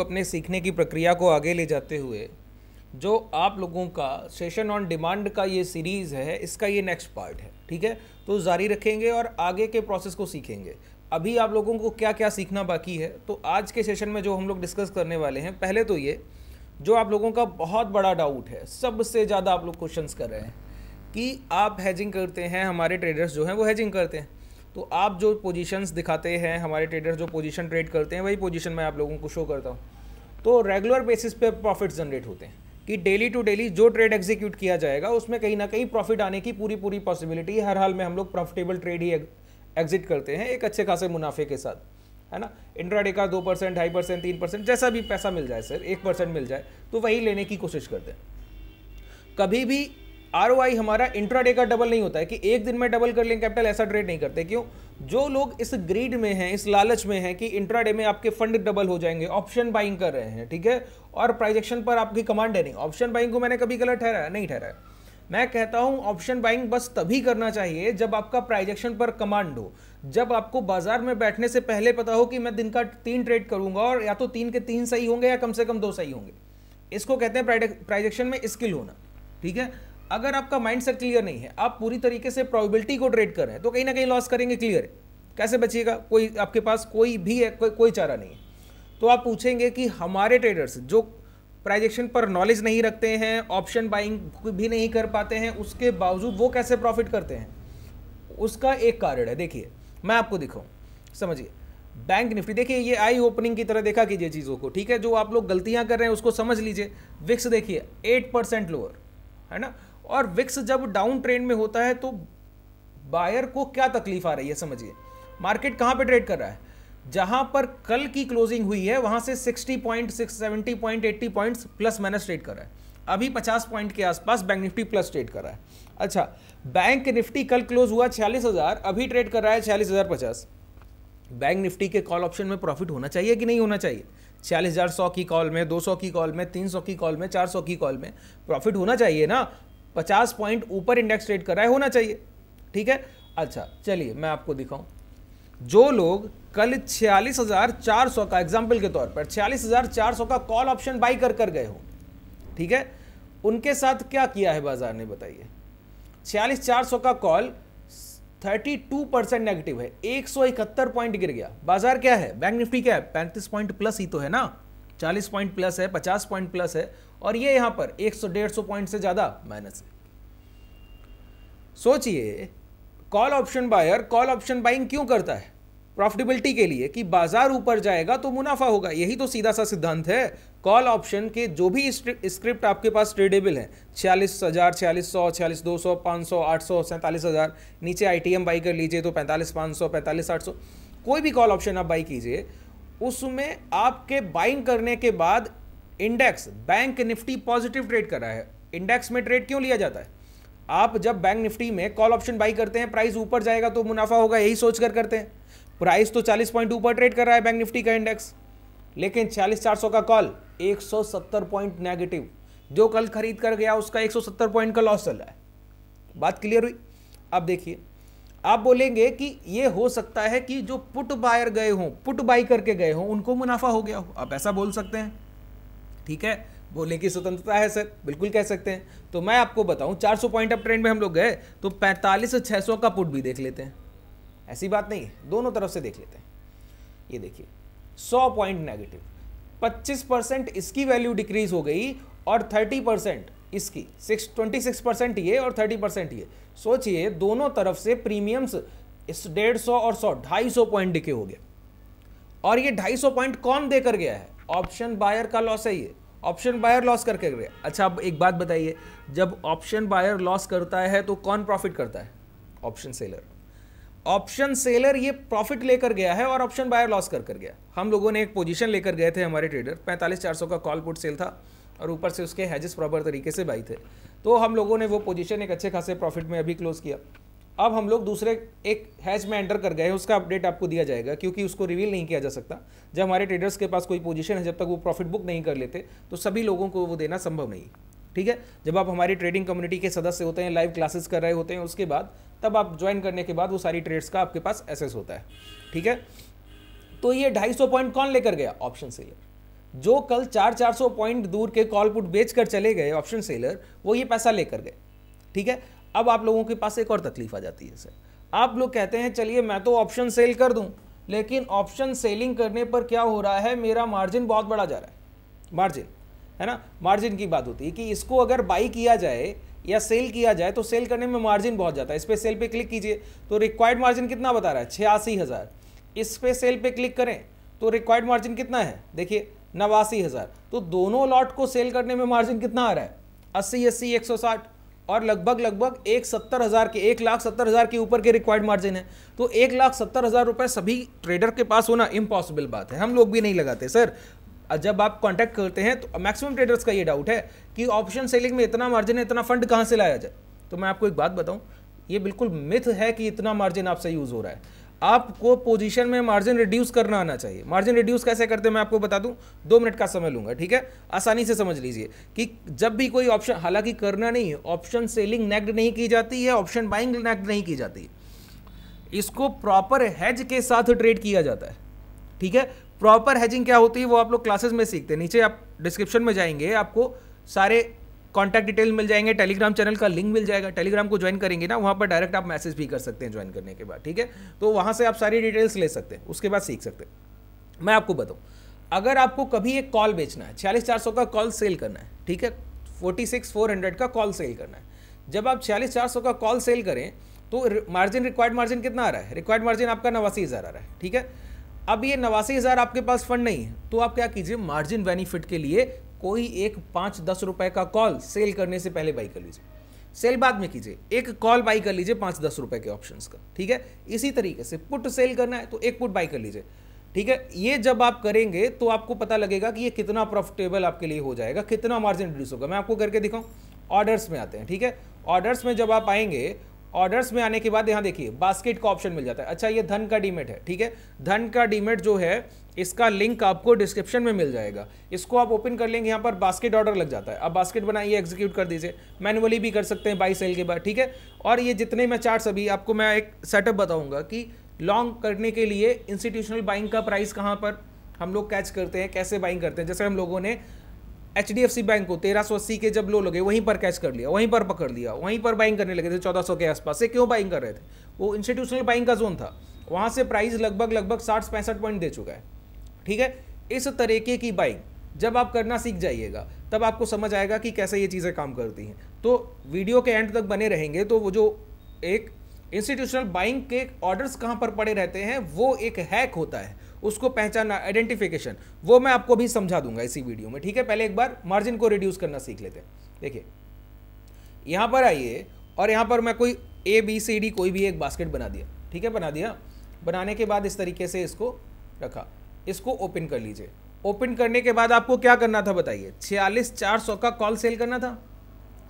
अपने सीखने की प्रक्रिया को आगे ले जाते हुए जो आप लोगों का सेशन ऑन डिमांड का ये सीरीज़ है इसका ये नेक्स्ट पार्ट है ठीक है तो जारी रखेंगे और आगे के प्रोसेस को सीखेंगे अभी आप लोगों को क्या क्या सीखना बाकी है तो आज के सेशन में जो हम लोग डिस्कस करने वाले हैं पहले तो ये जो आप लोगों का बहुत बड़ा डाउट है सबसे ज़्यादा आप लोग क्वेश्चन कर रहे हैं कि आप हैजिंग करते हैं हमारे ट्रेडर्स जो हैं वो हैजिंग करते हैं तो आप जो पोजीशंस दिखाते हैं हमारे ट्रेडर जो पोजीशन ट्रेड करते हैं वही पोजीशन मैं आप लोगों को शो करता हूँ तो रेगुलर बेसिस पे प्रॉफिट जनरेट होते हैं कि डेली टू डेली जो ट्रेड एग्जीक्यूट किया जाएगा उसमें कहीं ना कहीं प्रॉफिट आने की पूरी पूरी पॉसिबिलिटी हर हाल में हम लोग प्रॉफिटेबल ट्रेड ही एग्जिट करते हैं एक अच्छे खासे मुनाफे के साथ है ना इंट्राडे का दो परसेंट ढाई परसेंट तीन परसेंट जैसा भी पैसा मिल जाए सर एक परसेंट मिल जाए तो वही लेने की कोशिश करते हैं कभी भी आर हमारा इंट्राडे का डबल नहीं होता है कि एक दिन में डबल कर लें कैपिटल ऐसा ट्रेड नहीं करते क्यों जो लोग इस ग्रीड में हैं इस लालच में हैं कि इंट्राडे में आपके फंड डबल हो जाएंगे ऑप्शन बाइंग कर रहे हैं ठीक है और प्राइज एक्शन पर आपकी कमांड है नहीं ऑप्शन बाइंग को मैंने कभी गलत ठहराया नहीं ठहराया मैं कहता हूं ऑप्शन बाइंग बस तभी करना चाहिए जब आपका प्राइजेक्शन पर कमांड हो जब आपको बाजार में बैठने से पहले पता हो कि मैं दिन का तीन ट्रेड करूंगा और या तो तीन के तीन सही होंगे या कम से कम दो सही होंगे इसको कहते हैं प्राइजेक्शन में स्किल होना ठीक है अगर आपका माइंड सेट क्लियर नहीं है आप पूरी तरीके से प्रोबेबिलिटी को ट्रेड कर रहे हैं तो कहीं ना कहीं लॉस करेंगे क्लियर कैसे बचिएगा कोई आपके पास कोई भी है को, कोई चारा नहीं है तो आप पूछेंगे कि हमारे ट्रेडर्स जो प्राइजेक्शन पर नॉलेज नहीं रखते हैं ऑप्शन बाइंग भी नहीं कर पाते हैं उसके बावजूद वो कैसे प्रॉफिट करते हैं उसका एक कारण है देखिए मैं आपको दिखाऊँ समझिए बैंक निफ्टी देखिए ये आई ओपनिंग की तरह देखा कीजिए चीज़ों को ठीक है जो आप लोग गलतियां कर रहे हैं उसको समझ लीजिए विक्स देखिए एट परसेंट लोअर है ना और विक्स जब डाउन ट्रेंड में होता है तो बायर को क्या तकलीफ आ रही है समझिए मार्केट कहाँ पे ट्रेड कर रहा है जहां पर कल की क्लोजिंग हुई है वहां से 60 point six seventy point eighty points plus minus trade कर रहा है अभी 50 पॉइंट के आसपास बैंक निफ्टी प्लस ट्रेड कर रहा है अच्छा बैंक निफ्टी कल क्लोज हुआ छियालीस हज़ार अभी ट्रेड कर रहा है छियालीस हज़ार पचास बैंक निफ्टी के कॉल ऑप्शन में प्रॉफिट होना चाहिए कि नहीं होना चाहिए छियालीस हज़ार सौ की कॉल में दो सौ की कॉल में तीन सौ की कॉल में चार सौ की कॉल में प्रॉफिट होना चाहिए ना पचास पॉइंट ऊपर इंडेक्स ट्रेड कर रहा है होना चाहिए ठीक है अच्छा चलिए मैं आपको दिखाऊं जो लोग कल छियालीस हजार चार सौ का एग्जाम्पल के तौर पर छियालीस हजार चार सौ का कॉल ऑप्शन बाई कर कर गए हो ठीक है उनके साथ क्या किया है बाजार ने बताइए छियालीस चार सौ का call thirty two percent negative है एक सौ इकहत्तर पॉइंट गिर गया बाजार क्या है बैंक निफ्टी क्या है पैंतीस पॉइंट प्लस ही तो है ना चालीस पॉइंट प्लस है पचास पॉइंट प्लस है और ये यहां पर 100 150 पॉइंट से ज़्यादा माइनस है सोचिए call option buyer call option buying क्यों करता है प्रॉफिटेबिलिटी के लिए कि बाजार ऊपर जाएगा तो मुनाफा होगा यही तो सीधा सा सिद्धांत है कॉल ऑप्शन के जो भी स्क्रिप्ट आपके पास ट्रेडेबल हैं छियालीस हज़ार छियालीस सौ छियालीस दो सौ पाँच सौ आठ सौ सैंतालीस हज़ार नीचे आई टी एम बाई कर लीजिए तो पैंतालीस पाँच सौ पैंतालीस आठ सौ कोई भी कॉल ऑप्शन आप बाई कीजिए उसमें आपके बाइंग करने के बाद index bank Nifty positive trade कर रहा है इंडेक्स में ट्रेड क्यों लिया जाता है आप जब बैंक निफ्टी में कॉल ऑप्शन बाई करते हैं प्राइस ऊपर जाएगा तो मुनाफा होगा यही सोच कर करते हैं प्राइस तो 40 पॉइंट ऊपर ट्रेड कर रहा है बैंक निफ्टी का इंडेक्स लेकिन चालीस चार सौ का कॉल 170 पॉइंट नेगेटिव जो कल खरीद कर गया उसका 170 पॉइंट का लॉस चल रहा है बात क्लियर हुई अब देखिए आप बोलेंगे कि ये हो सकता है कि जो पुट बायर गए हों पुट बाई करके गए हों उनको मुनाफा हो गया हो आप ऐसा बोल सकते हैं ठीक है बोलने की स्वतंत्रता है सर बिल्कुल कह सकते हैं तो मैं आपको बताऊं 400 पॉइंट अप ट्रेंड में हम लोग गए तो 45 से 600 का पुट भी देख लेते हैं ऐसी बात नहीं है दोनों तरफ से देख लेते हैं ये देखिए 100 पॉइंट नेगेटिव 25 परसेंट इसकी वैल्यू डिक्रीज हो गई और 30 परसेंट इसकी सिक्स ट्वेंटी सिक्स परसेंट ये और थर्टी परसेंट ये सोचिए दोनों तरफ से प्रीमियम्स इस डेढ़ सौ और सौ ढाई सौ पॉइंट डिके हो गया और ये ढाई सौ पॉइंट कौन देकर गया है ऑप्शन बायर का लॉस है ये ऑप्शन बायर लॉस करके गया अच्छा अब एक बात बताइए जब ऑप्शन बायर लॉस करता है तो कौन प्रॉफिट करता है ऑप्शन सेलर ऑप्शन सेलर ये प्रॉफिट लेकर गया है और ऑप्शन बायर लॉस कर कर गया हम लोगों ने एक पोजीशन लेकर गए थे हमारे ट्रेडर पैंतालीस चार सौ का कॉल पुट सेल था और ऊपर से उसके हैजेस प्रॉपर तरीके से बाई थे तो हम लोगों ने वो पोजीशन एक अच्छे खासे प्रॉफिट में अभी क्लोज किया अब हम लोग दूसरे एक हैच में एंटर कर गए हैं उसका अपडेट आपको दिया जाएगा क्योंकि उसको रिवील नहीं किया जा सकता जब हमारे ट्रेडर्स के पास कोई पोजीशन है जब तक वो प्रॉफिट बुक नहीं कर लेते तो सभी लोगों को वो देना संभव नहीं ठीक है जब आप हमारी ट्रेडिंग कम्युनिटी के सदस्य होते हैं लाइव क्लासेस कर रहे होते हैं उसके बाद तब आप ज्वाइन करने के बाद वो सारी ट्रेड्स का आपके पास एसेस होता है ठीक है तो ये ढाई पॉइंट कौन लेकर गया ऑप्शन सेलर जो कल चार चार सौ पॉइंट दूर के कॉल पुट बेच कर चले गए ऑप्शन सेलर वो ये पैसा लेकर गए ठीक है अब आप लोगों के पास एक और तकलीफ आ जाती है सर आप लोग कहते हैं चलिए मैं तो ऑप्शन सेल कर दूं लेकिन ऑप्शन सेलिंग करने पर क्या हो रहा है मेरा मार्जिन बहुत बढ़ा जा रहा है मार्जिन है ना मार्जिन की बात होती है कि इसको अगर बाई किया जाए या सेल किया जाए तो सेल करने में मार्जिन बहुत जाता है इस पर सेल पे क्लिक कीजिए तो रिक्वायर्ड मार्जिन कितना बता रहा है छियासी हज़ार इस पर सेल पे क्लिक करें तो रिक्वायर्ड मार्जिन कितना है देखिए नवासी हज़ार तो दोनों लॉट को सेल करने में मार्जिन कितना आ रहा है अस्सी अस्सी एक सौ साठ और लगभग लगभग एक सत्तर हज़ार के एक लाख सत्तर हज़ार के ऊपर के रिक्वायर्ड मार्जिन है तो एक लाख सत्तर हज़ार रुपये सभी ट्रेडर के पास होना इम्पॉसिबल बात है हम लोग भी नहीं लगाते सर जब आप कॉन्टैक्ट करते हैं तो मैक्सिमम ट्रेडर्स का ये डाउट है कि ऑप्शन सेलिंग में इतना मार्जिन है इतना फंड कहाँ से लाया जाए तो मैं आपको एक बात बताऊँ ये बिल्कुल मिथ है कि इतना मार्जिन आपसे यूज़ हो रहा है आपको पोजीशन में मार्जिन रिड्यूस करना आना चाहिए मार्जिन रिड्यूस कैसे करते हैं मैं आपको बता दूं दो मिनट का समय लूंगा ठीक है आसानी से समझ लीजिए कि जब भी कोई ऑप्शन हालांकि करना नहीं है ऑप्शन सेलिंग नेग्ड नहीं की जाती है ऑप्शन बाइंग नेग्ड नहीं की जाती इसको प्रॉपर हैज के साथ ट्रेड किया जाता है ठीक है प्रॉपर हैजिंग क्या होती है वो आप लोग क्लासेस में सीखते हैं नीचे आप डिस्क्रिप्शन में जाएंगे आपको सारे कॉन्टैक्ट डिटेल मिल जाएंगे टेलीग्राम चैनल का लिंक मिल जाएगा टेलीग्राम को ज्वाइन करेंगे ना वहाँ पर डायरेक्ट आप मैसेज भी कर सकते हैं ज्वाइन करने के बाद ठीक है तो वहाँ से आप सारी डिटेल्स ले सकते हैं उसके बाद सीख सकते हैं मैं आपको बताऊँ अगर आपको कभी एक कॉल बेचना है छियालीस चार सौ का कॉल सेल करना है ठीक है फोर्टी सिक्स फोर हंड्रेड का कॉल सेल करना है जब आप छियालीस चार सौ का कॉल सेल करें तो मार्जिन रिक्वायर्ड मार्जिन कितना आ रहा है रिक्वायर्ड मार्जिन आपका नवासी हज़ार आ रहा है ठीक है अब ये नवासी हज़ार आपके पास फंड नहीं है तो आप क्या कीजिए मार्जिन बेनिफिट के लिए कोई एक पाँच दस रुपए का कॉल सेल करने से पहले बाई कर लीजिए सेल बाद में कीजिए एक कॉल बाई कर लीजिए पाँच दस रुपए के ऑप्शन का ठीक है इसी तरीके से पुट सेल करना है तो एक पुट बाई कर लीजिए ठीक है ये जब आप करेंगे तो आपको पता लगेगा कि ये कितना प्रॉफिटेबल आपके लिए हो जाएगा कितना मार्जिन रिड्यूस होगा मैं आपको करके दिखाऊं ऑर्डर्स में आते हैं ठीक है ऑर्डर्स में जब आप आएंगे ऑर्डर्स में आने के बाद यहाँ देखिए बास्केट का ऑप्शन मिल जाता है अच्छा ये धन का डीमेट है ठीक है धन का डीमेट जो है इसका लिंक आपको डिस्क्रिप्शन में मिल जाएगा इसको आप ओपन कर लेंगे यहाँ पर बास्केट ऑर्डर लग जाता है आप बास्केट बनाइए एग्जीक्यूट कर दीजिए मैनुअली भी कर सकते हैं बाई सेल के बाद ठीक है और ये जितने मैं चार्ट्स अभी आपको मैं एक सेटअप बताऊँगा कि लॉन्ग करने के लिए इंस्टीट्यूशनल बाइंग का प्राइस कहाँ पर हम लोग कैच करते हैं कैसे बाइंग करते हैं जैसे हम लोगों ने H D F C bank को तेरह सौ अस्सी के जब लो लगे वहीं पर कैच कर लिया वहीं पर पकड़ लिया वहीं पर बाइंग करने लगे थे चौदह सौ के आसपास से क्यों बाइंग कर रहे थे वो इंस्टीट्यूशनल बाइंग का जोन था वहाँ से प्राइस लगभग लगभग साठ पैंसठ पॉइंट दे चुका है ठीक है इस तरीके की बाइक जब आप करना सीख जाइएगा तब आपको समझ आएगा कि कैसे ये चीज़ें काम करती हैं तो वीडियो के एंड तक बने रहेंगे तो वो जो एक इंस्टीट्यूशनल बाइंग के ऑर्डर्स कहाँ पर पड़े रहते हैं वो एक हैक होता है उसको पहचानना आइडेंटिफिकेशन वो मैं आपको भी समझा दूंगा इसी वीडियो में ठीक है पहले एक बार मार्जिन को रिड्यूस करना सीख लेते हैं देखिए यहाँ पर आइए और यहाँ पर मैं कोई ए बी सी डी कोई भी एक बास्केट बना दिया ठीक है बना दिया बनाने के बाद इस तरीके से इसको रखा इसको ओपन कर लीजिए ओपन करने के बाद आपको क्या करना था बताइए छियालीस चार सौ का कॉल सेल करना था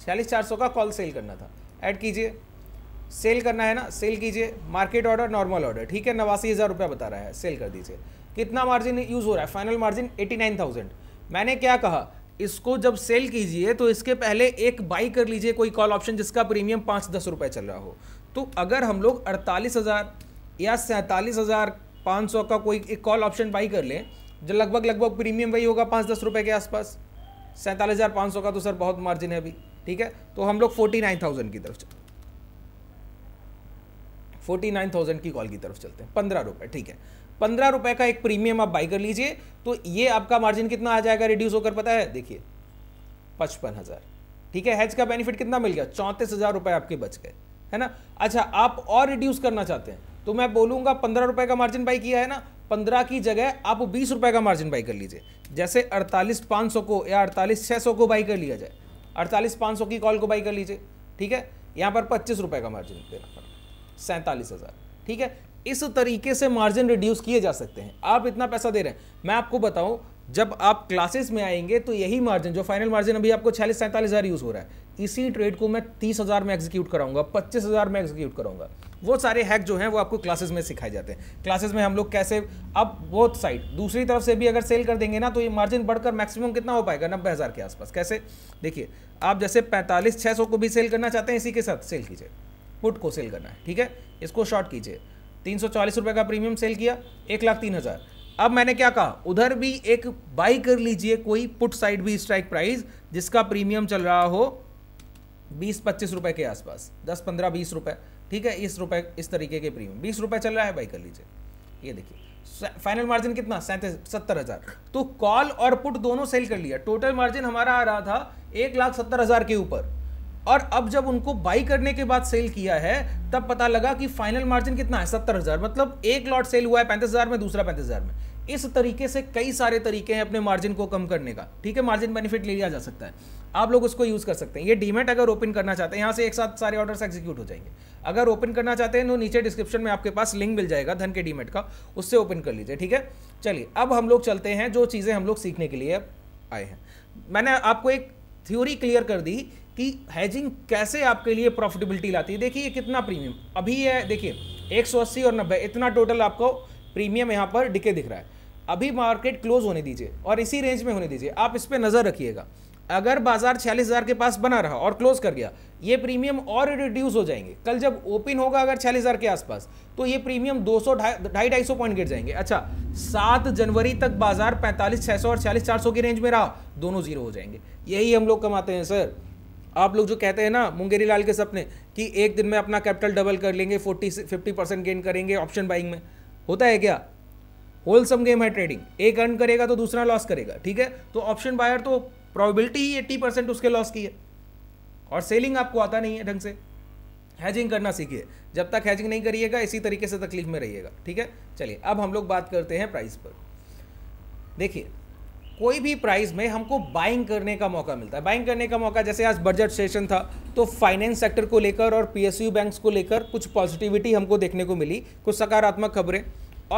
छियालीस चार सौ का कॉल सेल करना था ऐड कीजिए सेल करना है ना सेल कीजिए मार्केट ऑर्डर नॉर्मल ऑर्डर ठीक है नवासी हज़ार रुपया बता रहा है सेल कर दीजिए कितना मार्जिन यूज़ हो रहा है final margin eighty nine thousand मैंने क्या कहा इसको जब सेल कीजिए तो इसके पहले एक बाई कर लीजिए कोई कॉल ऑप्शन जिसका प्रीमियम पाँच दस रुपये चल रहा हो तो अगर हम लोग अड़तालीस हज़ार या सैंतालीस हज़ार पाँच सौ का कोई एक कॉल ऑप्शन बाई कर ले जो लगभग लगभग प्रीमियम वही होगा पाँच दस रुपये के आसपास सैंतालीस हज़ार पाँच सौ का तो सर बहुत मार्जिन है अभी ठीक है तो हम लोग फोर्टी नाइन थाउजेंड की तरफ चलते फोर्टी नाइन थाउजेंड की कॉल की तरफ चलते हैं पंद्रह रुपये ठीक है पंद्रह रुपये का एक प्रीमियम आप बाई कर लीजिए तो ये आपका मार्जिन कितना आ जाएगा रिड्यूस होकर पता है देखिए पचपन हज़ार ठीक है हैज का बेनिफिट कितना मिल गया चौंतीस हज़ार रुपये आपके बच गए है ना अच्छा आप और रिड्यूस करना चाहते हैं तो मैं बोलूंगा पंद्रह रुपए का मार्जिन बाई किया है ना पंद्रह की जगह आप बीस रुपए का मार्जिन बाई कर लीजिए जैसे अड़तालीस पाँच सौ को या अड़तालीस छः सौ को बाई कर लिया जाए अड़तालीस पाँच सौ की कॉल को बाई कर लीजिए ठीक है यहाँ पर पच्चीस रुपए का मार्जिन देना पड़ा सैंतालीस हज़ार ठीक है इस तरीके से मार्जिन रिड्यूस किए जा सकते हैं आप इतना पैसा दे रहे हैं मैं आपको बताऊं जब आप क्लासेस में आएंगे तो यही मार्जिन जो फाइनल मार्जिन अभी आपको छियालीस सैंतालीस हज़ार यूज़ हो रहा है इसी ट्रेड को मैं तीस हज़ार में एग्जीक्यूट कराऊंगा पच्चीस हज़ार में एग्जीक्यूट कराऊंगा वो सारे हैक जो हैं वो आपको क्लासेस में सिखाए जाते हैं क्लासेस में हम लोग कैसे अब बहुत साइड दूसरी तरफ से भी अगर सेल कर देंगे ना तो ये मार्जिन बढ़कर मैक्सिमम कितना हो पाएगा नब्बे हज़ार के आसपास कैसे देखिए आप जैसे पैंतालीस छः सौ को भी सेल करना चाहते हैं इसी के साथ सेल कीजिए पुट को सेल करना है ठीक है इसको शॉर्ट कीजिए तीन सौ चालीस रुपये का प्रीमियम सेल किया एक लाख तीन हज़ार अब मैंने क्या कहा उधर भी एक बाई कर लीजिए कोई पुट साइड भी स्ट्राइक प्राइस जिसका प्रीमियम चल रहा हो बीस पच्चीस रुपए के आसपास दस पंद्रह बीस रुपए ठीक है इस रुपए इस तरीके के प्रीमियम बीस रुपए चल रहा है भाई कर लीजिए ये देखिए फाइनल मार्जिन कितना सैंतीस सत्तर हजार तो कॉल और पुट दोनों सेल कर लिया टोटल मार्जिन हमारा आ रहा था एक लाख सत्तर हजार के ऊपर और अब जब उनको बाई करने के बाद सेल किया है तब पता लगा कि फाइनल मार्जिन कितना है सत्तर हजार मतलब एक लॉट सेल हुआ है पैंतीस हजार में दूसरा पैंतीस हजार में इस तरीके से कई सारे तरीके हैं अपने मार्जिन को कम करने का ठीक है मार्जिन बेनिफिट ले लिया जा सकता है आप लोग उसको यूज़ कर सकते हैं ये डीमेट अगर ओपन करना चाहते हैं यहाँ से एक साथ सारे ऑर्डर्स एग्जीक्यूट हो जाएंगे अगर ओपन करना चाहते हैं तो नीचे डिस्क्रिप्शन में आपके पास लिंक मिल जाएगा धन के डीमेट का उससे ओपन कर लीजिए ठीक है चलिए अब हम लोग चलते हैं जो चीज़ें हम लोग सीखने के लिए आए हैं मैंने आपको एक थ्योरी क्लियर कर दी कि हैजिंग कैसे आपके लिए प्रॉफिटेबिलिटी लाती है देखिए कितना प्रीमियम अभी है देखिए एक और नब्बे इतना टोटल आपको प्रीमियम यहाँ पर डिके दिख रहा है अभी मार्केट क्लोज होने दीजिए और इसी रेंज में होने दीजिए आप इस पर नज़र रखिएगा अगर बाजार छियालीस हज़ार के पास बना रहा और क्लोज कर गया ये प्रीमियम और रिड्यूस हो जाएंगे कल जब ओपन होगा अगर छियालीस हज़ार के आसपास तो ये प्रीमियम दो सौ ढाई ढाई सौ पॉइंट गिर जाएंगे अच्छा सात जनवरी तक बाजार पैंतालीस छः सौ और छियालीस चार सौ की रेंज में रहा दोनों जीरो हो जाएंगे यही हम लोग कमाते हैं सर आप लोग जो कहते हैं ना मुंगेरी लाल के सपने कि एक दिन में अपना कैपिटल डबल कर लेंगे फोर्टी फिफ्टी परसेंट गेन करेंगे ऑप्शन बाइंग में होता है क्या होलसम गेम है ट्रेडिंग एक अर्न करेगा तो दूसरा लॉस करेगा ठीक है तो ऑप्शन बायर तो प्रॉबिलिटी ही एट्टी परसेंट उसके लॉस की है और सेलिंग आपको आता नहीं है ढंग से हैजिंग करना सीखिए जब तक हैजिंग नहीं करिएगा इसी तरीके से तकलीफ में रहिएगा ठीक है चलिए अब हम लोग बात करते हैं प्राइस पर देखिए कोई भी प्राइस में हमको बाइंग करने का मौका मिलता है बाइंग करने का मौका जैसे आज बजट सेशन था तो फाइनेंस सेक्टर को लेकर और पीएसयू बैंक्स को लेकर कुछ पॉजिटिविटी हमको देखने को मिली कुछ सकारात्मक खबरें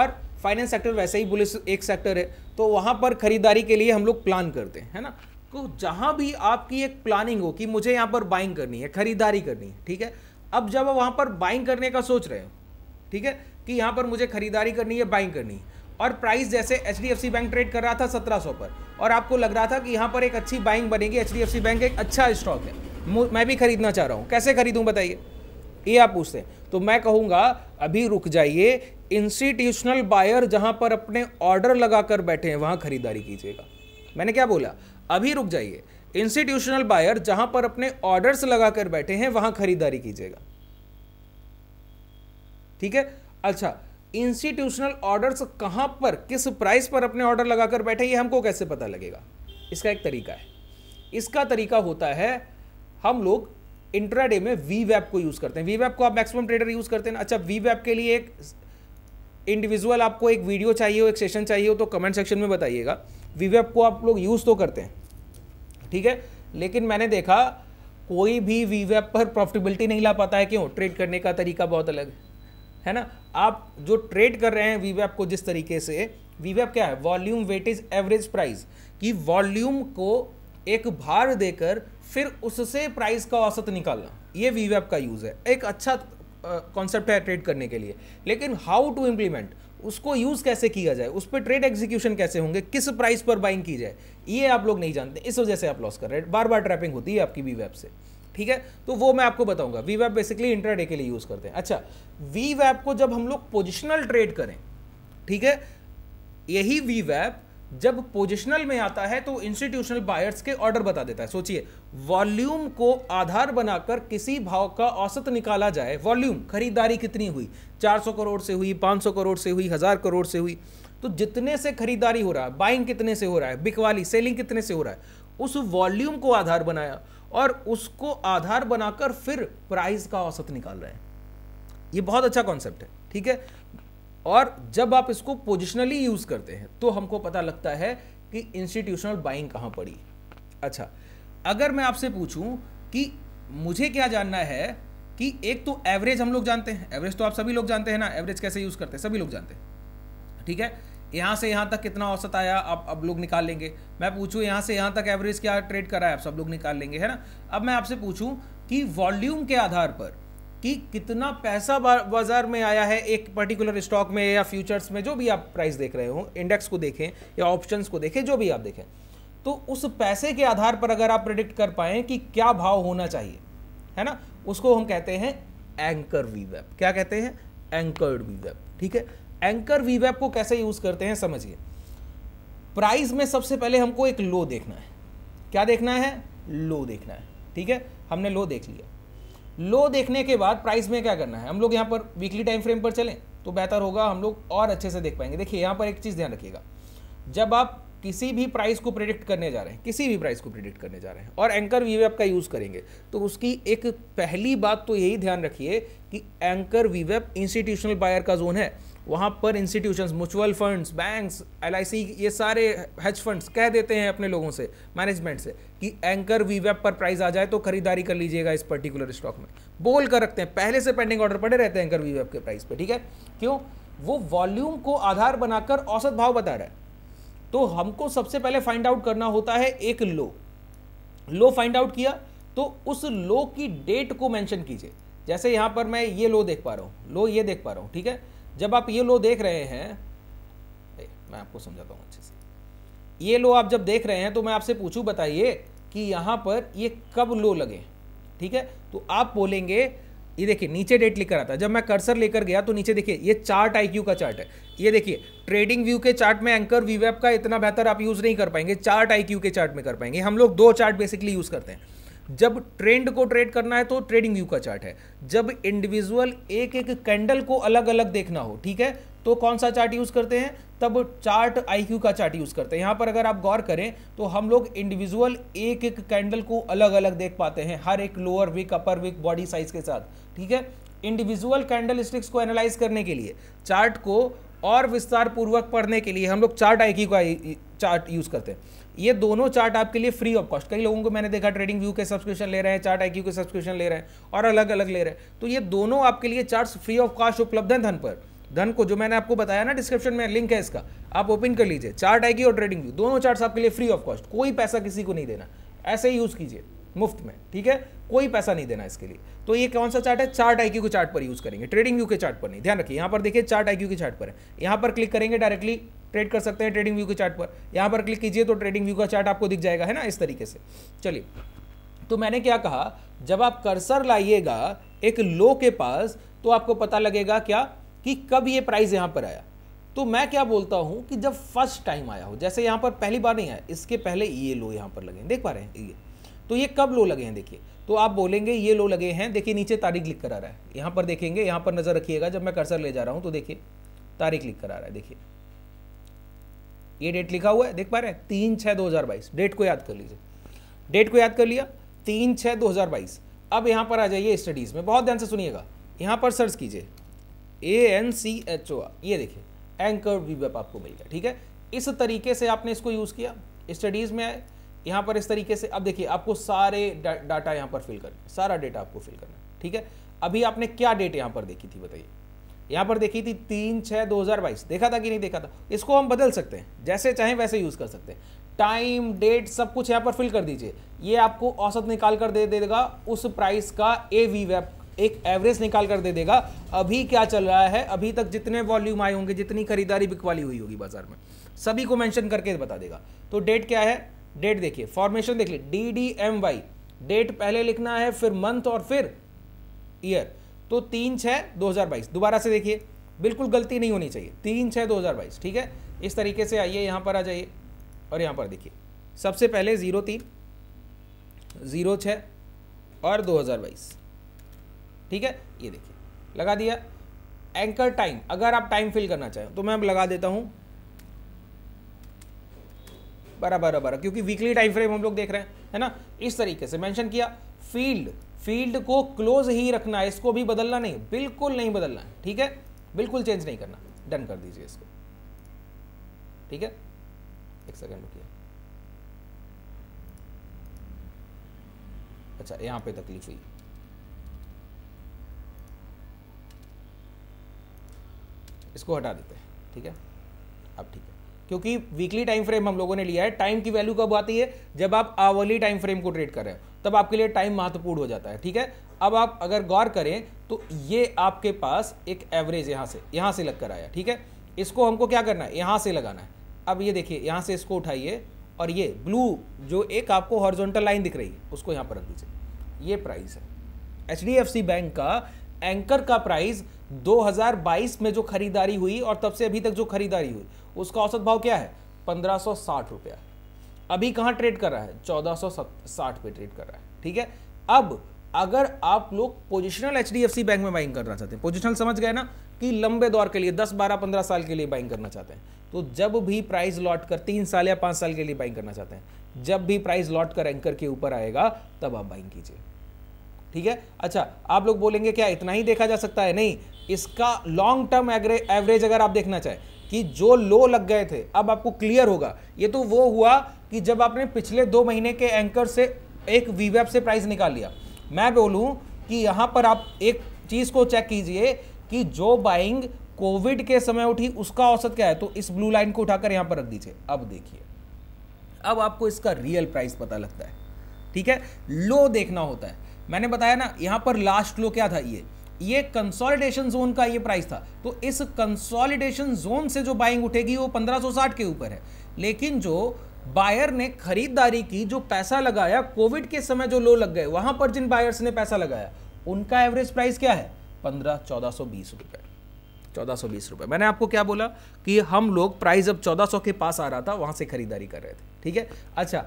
और फाइनेंस सेक्टर वैसे ही बुलिस एक सेक्टर है तो वहाँ पर खरीदारी के लिए हम लोग प्लान करते हैं है ना तो जहाँ भी आपकी एक प्लानिंग हो कि मुझे यहाँ पर बाइंग करनी है खरीदारी करनी है ठीक है अब जब वहाँ पर बाइंग करने का सोच रहे हो ठीक है कि यहाँ पर मुझे खरीदारी करनी है बाइंग करनी है और प्राइस जैसे एच बैंक ट्रेड कर रहा था सत्रह पर और आपको लग रहा था कि यहाँ पर एक अच्छी बाइंग बनेगी एच बैंक एक अच्छा स्टॉक है मैं भी खरीदना चाह रहा हूँ कैसे खरीदूँ बताइए ये आप पूछते हैं तो मैं कहूंगा अभी रुक जाइए इंस्टीट्यूशनल बायर जहां पर अपने ऑर्डर लगाकर बैठे हैं वहां खरीदारी कीजिएगा मैंने क्या बोला अभी रुक जाइए इंस्टीट्यूशनल बायर जहां पर अपने ऑर्डर्स लगाकर बैठे हैं वहां खरीदारी कीजिएगा ठीक है अच्छा इंस्टीट्यूशनल ऑर्डर्स कहां पर किस प्राइस पर अपने ऑर्डर लगाकर बैठे ये हमको कैसे पता लगेगा इसका एक तरीका है इसका तरीका होता है हम लोग इंट्राडे में वी वैप को यूज करते हैं वी वैप को आप मैक्सिमम ट्रेडर यूज करते हैं अच्छा वी वैप के लिए एक इंडिविजुअल आपको एक वीडियो चाहिए हो एक सेशन चाहिए हो तो कमेंट सेक्शन में बताइएगा वी वैप को आप लोग यूज तो करते हैं ठीक है लेकिन मैंने देखा कोई भी वी वैप पर प्रॉफिटेबिलिटी नहीं ला पाता है क्यों ट्रेड करने का तरीका बहुत अलग है है ना आप जो ट्रेड कर रहे हैं वी वैप को जिस तरीके से वी वैप क्या है volume weight is average price कि वॉल्यूम को एक भार देकर फिर उससे प्राइस का औसत निकालना ये वी का यूज़ है एक अच्छा कॉन्सेप्ट है ट्रेड करने के लिए लेकिन हाउ टू इम्प्लीमेंट उसको यूज़ कैसे किया जाए उस पर ट्रेड एग्जीक्यूशन कैसे होंगे किस प्राइस पर बाइंग की जाए ये आप लोग नहीं जानते इस वजह से आप लॉस कर रहे हैं बार बार ट्रैपिंग होती है आपकी वी वेब से ठीक है तो वो मैं आपको बताऊंगा वी वेब बेसिकली इंटरडे के लिए यूज़ करते हैं अच्छा वी वेब को जब हम लोग पोजिशनल ट्रेड करें ठीक है यही वी वेब जब पोजिशनल में आता है तो इंस्टीट्यूशनल बायर्स के ऑर्डर बता देता है सोचिए वॉल्यूम को आधार बनाकर किसी भाव का औसत निकाला जाए वॉल्यूम खरीदारी कितनी हुई 400 करोड़ से हुई 500 करोड़ से हुई हजार करोड़ से हुई तो जितने से खरीदारी हो रहा है बाइंग कितने से हो रहा है बिकवाली सेलिंग कितने से हो रहा है उस वॉल्यूम को आधार बनाया और उसको आधार बनाकर फिर प्राइस का औसत निकाल रहे हैं ये बहुत अच्छा कॉन्सेप्ट है ठीक है और जब आप इसको पोजिशनली यूज करते हैं तो हमको पता लगता है कि इंस्टीट्यूशनल बाइंग कहाँ पड़ी अच्छा अगर मैं आपसे पूछूं कि मुझे क्या जानना है कि एक तो एवरेज हम लोग जानते हैं एवरेज तो आप सभी लोग जानते हैं ना एवरेज कैसे यूज करते हैं सभी लोग जानते हैं ठीक है यहां से यहां तक कितना औसत आया आप अब लोग निकाल लेंगे मैं पूछूं यहां से यहां तक एवरेज क्या ट्रेड करा है आप सब लोग निकाल लेंगे है ना अब मैं आपसे पूछूं कि वॉल्यूम के आधार पर कि कितना पैसा बाजार में आया है एक पर्टिकुलर स्टॉक में या फ्यूचर्स में जो भी आप प्राइस देख रहे हो इंडेक्स को देखें या ऑप्शन को देखें जो भी आप देखें तो उस पैसे के आधार पर अगर आप प्रिडिक्ट कर पाए कि क्या भाव होना चाहिए है ना उसको हम कहते हैं एंकर वी वेब क्या कहते हैं एंकर्ड वी वेब ठीक है एंकर वी वेब को कैसे यूज करते हैं समझिए प्राइस में सबसे पहले हमको एक लो देखना है क्या देखना है लो देखना है ठीक है हमने लो देख लिया लो देखने के बाद प्राइस में क्या करना है हम लोग यहाँ पर वीकली टाइम फ्रेम पर चलें तो बेहतर होगा हम लोग और अच्छे से देख पाएंगे देखिए यहाँ पर एक चीज़ ध्यान रखिएगा जब आप किसी भी प्राइस को प्रिडिक्ट करने जा रहे हैं किसी भी प्राइस को प्रिडिक्ट करने जा रहे हैं और एंकर वीवेप का यूज़ करेंगे तो उसकी एक पहली बात तो यही ध्यान रखिए कि एंकर वीवेप इंस्टीट्यूशनल बायर का जोन है वहाँ पर institutions mutual funds banks L ये सारे हेज फंड्स कह देते हैं अपने लोगों से मैनेजमेंट से कि एंकर वी वेब पर प्राइस आ जाए तो खरीदारी कर लीजिएगा इस पर्टिकुलर स्टॉक में बोल कर रखते हैं पहले से पेंडिंग ऑर्डर पड़े रहते हैं एंकर वी वेब के प्राइस पर ठीक है क्यों वो वॉल्यूम को आधार बनाकर औसत भाव बता रहा है तो हमको सबसे पहले फाइंड आउट करना होता है एक लो लो फाइंड आउट किया तो उस लो की डेट को मेंशन कीजिए जैसे यहाँ पर मैं ये लो देख पा रहा हूँ लो ये देख पा रहा हूँ ठीक है जब आप ये लो देख रहे हैं मैं आपको समझाता हूँ अच्छे से ये लो आप जब देख रहे हैं तो मैं आपसे पूछू बताइए कि यहाँ पर ये कब लो लगे ठीक है तो आप बोलेंगे ये देखिए नीचे डेट लिखकर आता है जब मैं कर्सर लेकर गया तो नीचे देखिए ये चार्ट आई का चार्ट है ये देखिए ट्रेडिंग व्यू के चार्ट में एंकर वीवेप का इतना बेहतर आप यूज़ नहीं कर पाएंगे चार्ट आईक्यू के चार्ट में कर पाएंगे हम लोग दो चार्ट बेसिकली यूज़ करते हैं जब ट्रेंड को ट्रेड करना है तो ट्रेडिंग व्यू का चार्ट है जब इंडिविजुअल एक एक कैंडल को अलग अलग देखना हो ठीक है तो कौन सा चार्ट यूज़ करते हैं तब चार्ट आईक्यू का चार्ट यूज़ करते हैं यहाँ पर अगर आप गौर करें तो हम लोग इंडिविजुअल एक एक कैंडल को अलग अलग देख पाते हैं हर एक lower wick upper wick body size के साथ ठीक है इंडिविजुअल कैंडल स्टिक्स को एनालाइज करने के लिए चार्ट को और विस्तार पूर्वक पढ़ने के लिए हम लोग चार्ट आई का चार्ट यूज़ करते हैं ये दोनों चार्ट आपके लिए फ्री ऑफ कॉस्ट कई लोगों को मैंने देखा ट्रेडिंग व्यू के सब्सक्रिप्शन ले रहे हैं चार्ट आई के सब्सक्रिप्शन ले रहे हैं और अलग अलग ले रहे हैं तो ये दोनों आपके लिए चार्ट फ्री ऑफ कॉस्ट उपलब्ध हैं धन पर धन को जो मैंने आपको बताया ना डिस्क्रिप्शन में लिंक है इसका आप ओपन कर लीजिए चार्ट आईक्यू और ट्रेडिंग व्यू दोनों चार्ट आपके लिए फ्री ऑफ कॉस्ट कोई पैसा किसी को नहीं देना ऐसे ही यूज़ कीजिए मुफ्त में ठीक है कोई पैसा नहीं देना इसके लिए तो ये कौन सा चार्ट है चार्ट आईक्यू के चार्ट पर यूज़ करेंगे ट्रेडिंग व्यू के चार्ट पर नहीं ध्यान रखिए यहाँ पर देखिए चार्ट आईक्यू के चार्ट पर है यहाँ पर क्लिक करेंगे डायरेक्टली ट्रेड कर सकते हैं ट्रेडिंग व्यू के चार्ट पर यहाँ पर क्लिक कीजिए तो ट्रेडिंग व्यू का चार्ट आपको दिख जाएगा है ना इस तरीके से चलिए तो मैंने क्या कहा जब आप कर्सर लाइएगा एक लो के पास तो आपको पता लगेगा क्या कि कब ये प्राइस यहाँ पर आया तो मैं क्या बोलता हूँ कि जब फर्स्ट टाइम आया हो जैसे यहाँ पर पहली बार नहीं आया इसके पहले ये लो यहाँ पर लगे देख पा रहे हैं ये तो ये कब लो लगे हैं देखिए तो आप बोलेंगे ये लो लगे हैं देखिए नीचे तारीख लिख कर आ रहा है यहाँ पर देखेंगे यहाँ पर नज़र रखिएगा जब मैं कर्सर ले जा रहा हूँ तो देखिए तारीख लिख कर आ रहा है देखिए ये डेट लिखा हुआ है देख पा रहे हैं तीन छः दो हज़ार बाईस डेट को याद कर लीजिए डेट को याद कर लिया तीन छः दो हज़ार बाईस अब यहाँ पर आ जाइए स्टडीज़ में बहुत ध्यान से सुनिएगा यहाँ पर सर्च कीजिए A N C H O ये देखिए एंकर वी वेप आपको मिल गया ठीक है इस तरीके से आपने इसको यूज़ किया स्टडीज़ में आए यहाँ पर इस तरीके से अब देखिए आपको सारे डाटा यहाँ पर फिल करना सारा डेटा आपको फिल करना ठीक है अभी आपने क्या डेट यहाँ पर देखी थी बताइए यहाँ पर देखी थी तीन छः दो हज़ार बाईस देखा था कि नहीं देखा था इसको हम बदल सकते हैं जैसे चाहें वैसे यूज़ कर सकते हैं टाइम डेट सब कुछ यहाँ पर फिल कर दीजिए ये आपको औसत निकाल कर दे देगा उस प्राइस का ए वी वेब एक एवरेज निकाल कर दे देगा अभी क्या चल रहा है अभी तक जितने वॉल्यूम आए होंगे जितनी खरीदारी बिकवाली हुई होगी बाजार में सभी को मेंशन करके बता देगा तो डेट क्या है डेट देखिए फॉर्मेशन देख ली D D M Y date पहले लिखना है फिर मंथ और फिर ईयर तो तीन छः दो हज़ार बाईस दोबारा से देखिए बिल्कुल गलती नहीं होनी चाहिए तीन छः दो हज़ार बाईस ठीक है इस तरीके से आइए यहाँ पर आ जाइए और यहाँ पर देखिए सबसे पहले ज़ीरो तीन ज़ीरो छः और दो हज़ार बाईस ठीक है ये देखिए लगा दिया एंकर टाइम अगर आप टाइम फिल करना चाहें तो मैं अब लगा देता हूँ बराबर बराबर क्योंकि वीकली टाइम फ्रेम हम लोग देख रहे हैं है ना इस तरीके से मेंशन किया फील्ड फील्ड को क्लोज ही रखना है इसको भी बदलना नहीं बिल्कुल नहीं बदलना है ठीक है बिल्कुल चेंज नहीं करना डन कर दीजिए इसको ठीक है एक सेकेंड रुकिए अच्छा यहां पे तकलीफ हुई इसको हटा देते हैं ठीक है अब ठीक है क्योंकि वीकली टाइम फ्रेम हम लोगों ने लिया है टाइम की वैल्यू कब आती है जब आप आवली टाइम फ्रेम को ट्रेड कर रहे हो तब आपके लिए टाइम महत्वपूर्ण हो जाता है ठीक है अब आप अगर गौर करें तो ये आपके पास एक एवरेज यहाँ से यहाँ से लग कर आया ठीक है इसको हमको क्या करना है यहाँ से लगाना है अब ये देखिए यहाँ से इसको उठाइए और ये ब्लू जो एक आपको हॉर्जोंटल लाइन दिख रही है उसको यहाँ पर रख दीजिए ये प्राइस है एच बैंक का एंकर का प्राइस 2022 में जो खरीदारी हुई और तब से अभी तक जो खरीदारी हुई उसका औसत भाव क्या है पंद्रह सौ साठ रुपया अभी कहां ट्रेड कर रहा है चौदह पे ट्रेड कर रहा है ठीक है अब अगर आप लोग पोजिशनल एच बैंक में बाइंग करना चाहते हैं पोजिशनल समझ गए ना कि लंबे दौर के लिए 10, 12, 15 साल के लिए बाइंग करना चाहते हैं तो जब भी प्राइस लॉट कर तीन साल या पांच साल के लिए बाइंग करना चाहते हैं जब भी प्राइस लॉट कर एंकर के ऊपर आएगा तब आप बाइंग कीजिए ठीक है अच्छा आप लोग बोलेंगे क्या इतना ही देखा जा सकता है नहीं इसका लॉन्ग टर्म एवरेज अगर आप देखना चाहें कि जो लो लग गए थे अब आपको क्लियर होगा ये तो वो हुआ कि जब आपने पिछले दो महीने के एंकर से एक वीवेब से प्राइस निकाल लिया मैं बोलूं कि यहाँ पर आप एक चीज़ को चेक कीजिए कि जो बाइंग कोविड के समय उठी उसका औसत क्या है तो इस ब्लू लाइन को उठाकर यहाँ पर रख दीजिए अब देखिए अब आपको इसका रियल प्राइस पता लगता है ठीक है लो देखना होता है मैंने बताया ना यहाँ पर लास्ट लो क्या था ये ये कंसोलिडेशन जोन का ये प्राइस था तो इस कंसोलिडेशन जोन से जो बाइंग उठेगी वो 1560 के ऊपर है लेकिन जो बायर ने खरीदारी की जो पैसा लगाया कोविड के समय जो लो लग गए वहां पर जिन बायर्स ने पैसा लगाया उनका एवरेज प्राइस क्या है पंद्रह चौदह सौ बीस रुपए चौदह सौ बीस रुपए मैंने आपको क्या बोला कि हम लोग प्राइस अब चौदह सौ के पास आ रहा था वहां से खरीदारी कर रहे थे ठीक है अच्छा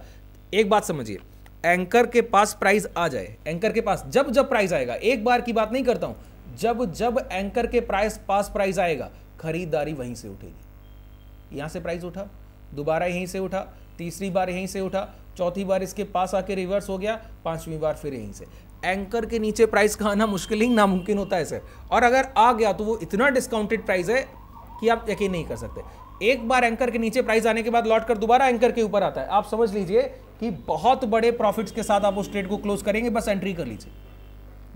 एक बात समझिए एंकर के पास प्राइज आ जाए एंकर के पास जब जब प्राइज आएगा एक बार की बात नहीं करता हूं जब जब एंकर के प्राइस पास प्राइज आएगा खरीदारी वहीं से उठेगी यहां से प्राइस उठा दोबारा यहीं से उठा तीसरी बार यहीं से उठा चौथी बार इसके पास आके रिवर्स हो गया पांचवी बार फिर यहीं से एंकर के नीचे प्राइस का आना मुश्किल ही नामुमकिन होता है सर और अगर आ गया तो वो इतना डिस्काउंटेड प्राइस है कि आप यकीन नहीं कर सकते एक बार एंकर के नीचे प्राइस आने के बाद लौट कर दोबारा एंकर के ऊपर आता है आप समझ लीजिए कि बहुत बड़े प्रॉफिट्स के साथ आप उस ट्रेड को क्लोज करेंगे बस एंट्री कर लीजिए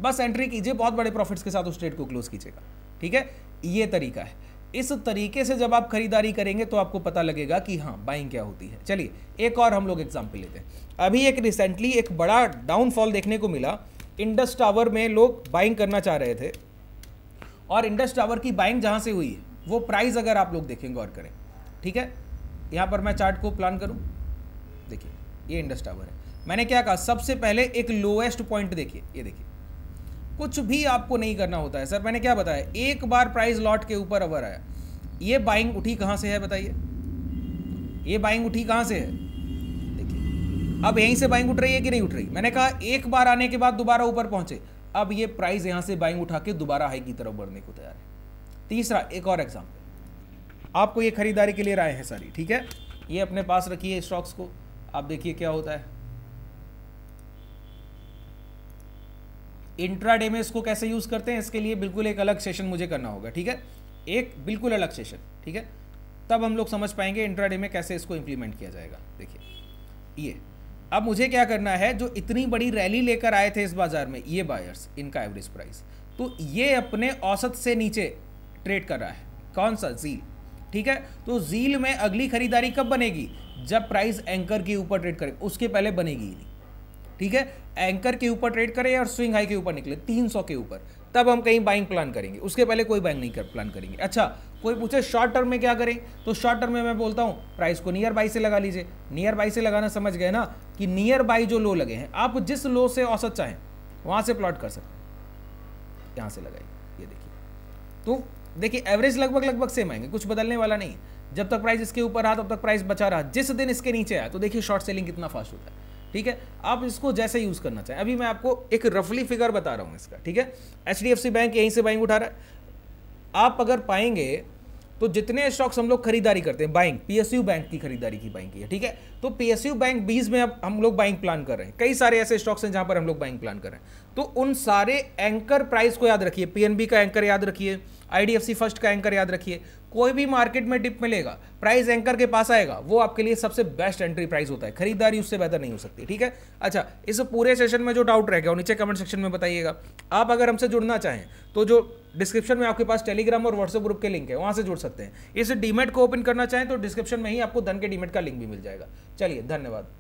बस एंट्री कीजिए बहुत बड़े प्रॉफिट्स के साथ उस ट्रेड को क्लोज कीजिएगा ठीक है ये तरीका है इस तरीके से जब आप खरीदारी करेंगे तो आपको पता लगेगा कि हाँ बाइंग क्या होती है चलिए एक और हम लोग एग्जाम्पल लेते हैं अभी एक रिसेंटली एक बड़ा डाउनफॉल देखने को मिला इंडस टावर में लोग बाइंग करना चाह रहे थे और इंडस टावर की बाइंग जहाँ से हुई है वो प्राइस अगर आप लोग देखेंगे और करें ठीक है यहाँ पर मैं चार्ट को प्लान करूँ देखिए ये इंडस टावर है मैंने क्या कहा सबसे पहले एक लोएस्ट पॉइंट देखिए ये देखिए कुछ भी आपको नहीं करना होता है सर मैंने क्या बताया एक बार प्राइस लॉट के ऊपर अवर आया ये बाइंग उठी कहाँ से है बताइए ये बाइंग उठी कहाँ से है देखिए अब यहीं से बाइंग उठ रही है कि नहीं उठ रही मैंने कहा एक बार आने के बाद दोबारा ऊपर पहुंचे अब ये प्राइस यहाँ से बाइंग उठा के दोबारा हाई की तरफ बढ़ने को तैयार है तीसरा एक और एग्जाम्पल आपको ये खरीदारी के लिए राय है सारी ठीक है ये अपने पास रखिए स्टॉक्स को आप देखिए क्या होता है इंट्राडे में इसको कैसे यूज करते हैं इसके लिए बिल्कुल एक अलग सेशन मुझे करना होगा ठीक है एक बिल्कुल अलग सेशन ठीक है तब हम लोग समझ पाएंगे इंट्राडे में कैसे इसको इम्प्लीमेंट किया जाएगा देखिए ये अब मुझे क्या करना है जो इतनी बड़ी रैली लेकर आए थे इस बाजार में ये बायर्स इनका एवरेज प्राइस तो ये अपने औसत से नीचे ट्रेड कर रहा है कौन सा जी ठीक है तो जील में अगली खरीदारी कब बनेगी जब प्राइस एंकर के ऊपर ट्रेड करे उसके पहले बनेगी ही नहीं ठीक है एंकर के ऊपर ट्रेड करें और स्विंग हाई के ऊपर निकले 300 के ऊपर तब हम कहीं बाइंग प्लान करेंगे उसके पहले कोई बाइंग नहीं कर प्लान करेंगे अच्छा कोई पूछे शॉर्ट टर्म में क्या करें तो शॉर्ट टर्म में मैं बोलता हूँ प्राइस को नियर बाई से लगा लीजिए नियर बाई से लगाना समझ गए ना कि नियर बाई जो लो लगे हैं आप जिस लो से औसत चाहें वहाँ से प्लॉट कर सकते हैं यहाँ से लगाइए ये देखिए तो देखिए एवरेज लगभग लगभग सेम आएंगे कुछ बदलने वाला नहीं जब तक प्राइस इसके ऊपर रहा तब तक प्राइस बचा रहा जिस दिन इसके नीचे आया तो देखिए शॉर्ट सेलिंग कितना फास्ट होता है ठीक है आप इसको जैसे यूज करना चाहें अभी मैं आपको एक रफली फिगर बता रहा हूँ इसका ठीक है एच बैंक यहीं से बाइंग उठा रहा है आप अगर पाएंगे तो जितने स्टॉक्स हम लोग खरीदारी करते हैं बाइंग पीएसयू बैंक की खरीदारी की बाइंग की है ठीक है तो पीएसयू बैंक 20 में अब हम लोग बाइंग प्लान कर रहे हैं कई सारे ऐसे स्टॉक्स हैं जहां पर हम लोग बाइंग प्लान कर रहे हैं तो उन सारे एंकर प्राइस को याद रखिए पीएनबी का एंकर याद रखिए आईडीएफसी फर्स्ट का एंकर याद रखिए कोई भी मार्केट में डिप मिलेगा प्राइस एंकर के पास आएगा वो आपके लिए सबसे बेस्ट एंट्री प्राइस होता है खरीदारी उससे बेहतर नहीं हो सकती ठीक है अच्छा इस पूरे सेशन में जो डाउट रहेगा वो नीचे कमेंट सेक्शन में बताइएगा आप अगर हमसे जुड़ना चाहें तो जो डिस्क्रिप्शन में आपके पास टेलीग्राम और व्हाट्सएप ग्रुप के लिंक है वहां से जुड़ सकते हैं इस डीमेट को ओपन करना चाहें तो डिस्क्रिप्शन में ही आपको धन के डीमेट का लिंक भी मिल जाएगा चलिए धन्यवाद